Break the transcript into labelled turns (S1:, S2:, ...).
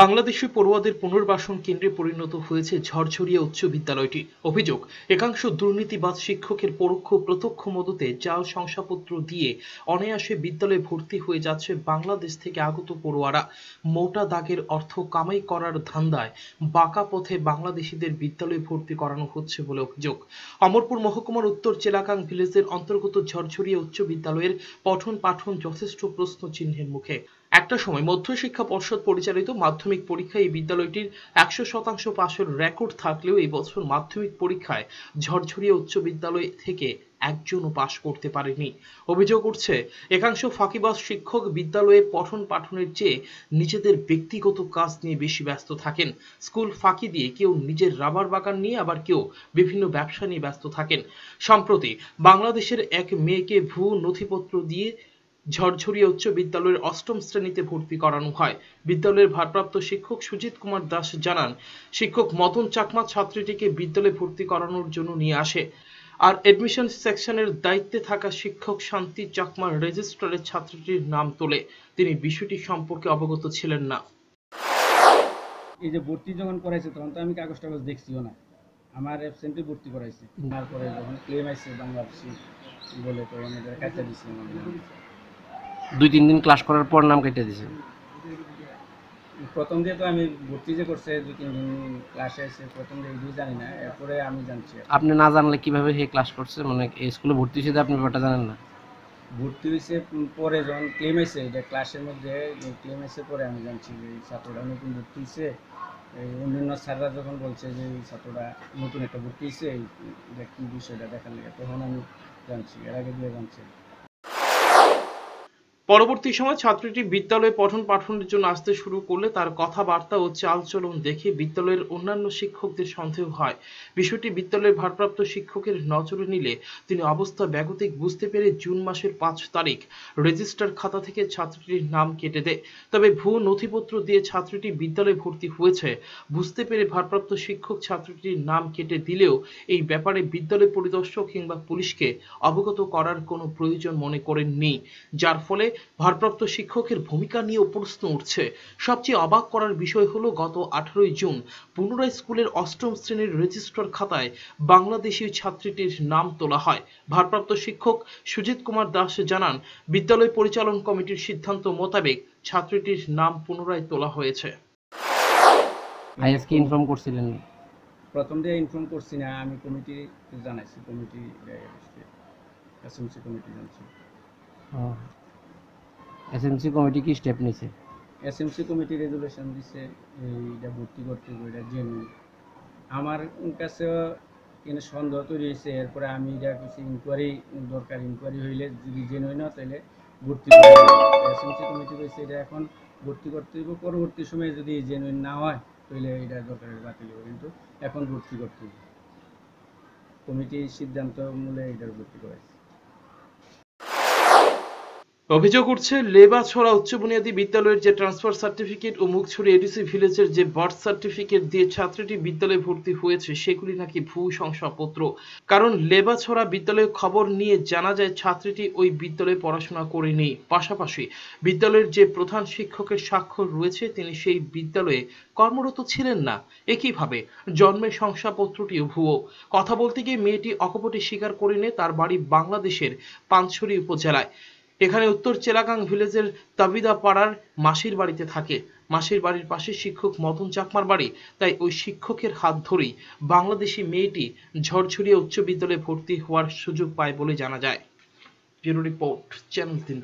S1: বাংলাদেশে পড়ুয়াদের পুনর্বাসন কেন্দ্রে পরিণত হয়েছে ঝরঝরিয়া উচ্চ বিদ্যালয়টি অভিযোগ একাংশ দুর্নীতিবাদ শিক্ষকের পরোক্ষ প্রত্যক্ষ মদতে জাল শংসাপত্র দিয়ে অনায়াসে বিদ্যালয়ে ভর্তি হয়ে যাচ্ছে বাংলাদেশ থেকে আগত পড়ুয়ারা মোটা দাগের অর্থ কামাই করার ধান্দায় বাঁকা পথে বাংলাদেশিদের বিদ্যালয়ে ভর্তি করানো হচ্ছে বলে অভিযোগ অমরপুর মহকুমার উত্তর চেলাকাং ভিলেজের অন্তর্গত ঝরঝরিয়া উচ্চ বিদ্যালয়ের পঠন পাঠন যথেষ্ট প্রশ্ন চিহ্নের মুখে একটা সময় মধ্য শিক্ষা পর্ষদ পরিচালিত মাধ্যমিক পরীক্ষায় এই বিদ্যালয়টির একশো শতাংশ পাশের রেকর্ড থাকলেও এই বছর মাধ্যমিক পরীক্ষায় ঝরঝরিয়া উচ্চ বিদ্যালয় থেকে একজনও পাশ করতে পারেনি অভিযোগ উঠছে একাংশ ফাঁকিবাজ শিক্ষক বিদ্যালয়ে পঠন পাঠনের চেয়ে নিজেদের ব্যক্তিগত কাজ নিয়ে বেশি ব্যস্ত থাকেন স্কুল ফাঁকি দিয়ে কেউ নিজের রাবার বাগান নিয়ে আবার কেউ বিভিন্ন ব্যবসা নিয়ে ব্যস্ত থাকেন সম্প্রতি বাংলাদেশের এক মেয়েকে ভুয়ো নথিপত্র দিয়ে ঝরঝরিয়া উচ্চ বিদ্যালয়ের অষ্টম শ্রেণীতে ভর্তি করানো হয় বিদ্যালয়ের ভারপ্রাপ্ত শিক্ষক সুজিত কুমার দাস জানান শিক্ষক মদন চাকমা ছাত্রীটিকে বিদ্যালয়ে ভর্তি করানোর জন্য নিয়ে আসে আর এডমিশন সেকশনের দায়িত্বে থাকা শিক্ষক শান্তি চাকমার রেজিস্ট্রারে ছাত্রটির নাম তোলে তিনি বিষয়টি সম্পর্কে অবগত ছিলেন না এই যে ভর্তি যখন করাইছে তখন তো আমি কাগজ টাগজ দেখছিও না আমার
S2: অ্যাবসেন্টে ভর্তি করাইছে তারপরে যখন ক্লেম আসছে বাংলাদেশি বলে তখন এটা কাজটা দিচ্ছি দুই তিন দিন ক্লাস করার পর নাম কেটে দিছে প্রথম দিয়ে তো আমি ভর্তি যে করছে দুই তিন দিন ক্লাসে এসে প্রথম দিয়ে জানি না এরপরে আমি জানছি আপনি না জানলে কিভাবে সে ক্লাস করছে মানে এই স্কুলে ভর্তি হয়েছে আপনি ব্যাপারটা জানেন না ভর্তি হয়েছে পরে যখন ক্লেম হয়েছে এটা ক্লাসের মধ্যে ক্লেম হয়েছে পরে আমি জানছি যে ছাত্ররা নতুন ভর্তি হয়েছে অন্যান্য স্যাররা যখন বলছে যে এই ছাত্ররা নতুন একটা ভর্তি
S1: হয়েছে এটা কী বিষয়টা লাগে তখন আমি জানছি এর আগে দিয়ে জানছি পরবর্তী সময় ছাত্রটি বিদ্যালয়ে পঠন পাঠনের জন্য আসতে শুরু করলে তার কথাবার্তা ও চালচলন দেখে বিদ্যালয়ের অন্যান্য শিক্ষকদের সন্দেহ হয় বিষয়টি বিদ্যালয়ের ভারপ্রাপ্ত শিক্ষকের নজরে নিলে তিনি অবস্থা ব্যাগতিক বুঝতে পেরে জুন মাসের পাঁচ তারিখ রেজিস্টার খাতা থেকে ছাত্রটির নাম কেটে দেয় তবে ভুয়ো নথিপত্র দিয়ে ছাত্রটি বিদ্যালয়ে ভর্তি হয়েছে বুঝতে পেরে ভারপ্রাপ্ত শিক্ষক ছাত্রটির নাম কেটে দিলেও এই ব্যাপারে বিদ্যালয় পরিদর্শক কিংবা পুলিশকে অবগত করার কোনো প্রয়োজন মনে করেননি যার ফলে ভারপ্রাপ্ত শিক্ষকের ভূমিকা নিয়েও প্রশ্ন উঠছে সবচেয়ে অবাক করার বিষয় হলো গত আঠারোই জুন পুনরায় স্কুলের অষ্টম শ্রেণীর রেজিস্ট্রার খাতায় বাংলাদেশি ছাত্রীটির নাম তোলা হয় ভারপ্রাপ্ত শিক্ষক সুজিত কুমার দাস জানান বিদ্যালয় পরিচালন কমিটির সিদ্ধান্ত মোতাবেক ছাত্রীটির নাম পুনরায় তোলা হয়েছে
S2: আইএসকে ইনফর্ম করছিলেন
S1: প্রথম দিয়ে ইনফর্ম করছি না
S2: আমি কমিটি জানাইছি কমিটি এসএমসি কমিটি জানছি এসএমসি কমিটি কি স্টেপ নিছে এসএমসি কমিটি রেজুলেশন দিছে এইটা ভর্তি করতে এটা জেনে আমার কাছে এখানে সন্দেহ তৈরি হয়েছে এরপরে আমি এটা কিছু ইনকোয়ারি দরকার ইনকোয়ারি হইলে যদি হই হয় তাহলে ভর্তি এসএমসি কমিটি রয়েছে এটা এখন ভর্তি করতে হইব পরবর্তী সময়ে যদি জেনুইন না হয় তাহলে এটা দরকার বাতিল হবে কিন্তু এখন ভর্তি করতে হইব
S1: কমিটির সিদ্ধান্ত মূলে এটার ভর্তি করেছে অভিযোগ উঠছে লেবা ছড়া উচ্চ বুনিয়াদী বিদ্যালয়ের যে ট্রান্সফার সার্টিফিকেট ও মুখছড়ি এডিসি ভিলেজের যে বার্থ সার্টিফিকেট দিয়ে ছাত্রীটি বিদ্যালয়ে ভর্তি হয়েছে সেগুলি নাকি ভূ শংসাপত্র কারণ লেবা ছড়া বিদ্যালয়ের খবর নিয়ে জানা যায় ছাত্রীটি ওই বিদ্যালয়ে পড়াশোনা করেনি পাশাপাশি বিদ্যালয়ের যে প্রধান শিক্ষকের স্বাক্ষর রয়েছে তিনি সেই বিদ্যালয়ে কর্মরত ছিলেন না একইভাবে জন্মের শংসাপত্রটিও ভুয়ো কথা বলতে গিয়ে মেয়েটি অকপটে স্বীকার করে নে তার বাড়ি বাংলাদেশের পাঞ্ছড়ি উপজেলায় এখানে উত্তর চেলাগাং ভিলেজের তাবিদা পাড়ার মাসির বাড়িতে থাকে মাসির বাড়ির পাশে শিক্ষক মদন চাকমার বাড়ি তাই ওই শিক্ষকের হাত ধরেই বাংলাদেশি মেয়েটি ঝরঝরিয়া উচ্চ বিদ্যালয়ে ভর্তি হওয়ার সুযোগ পায় বলে জানা যায় ব্যুরো রিপোর্ট চ্যানেল তিন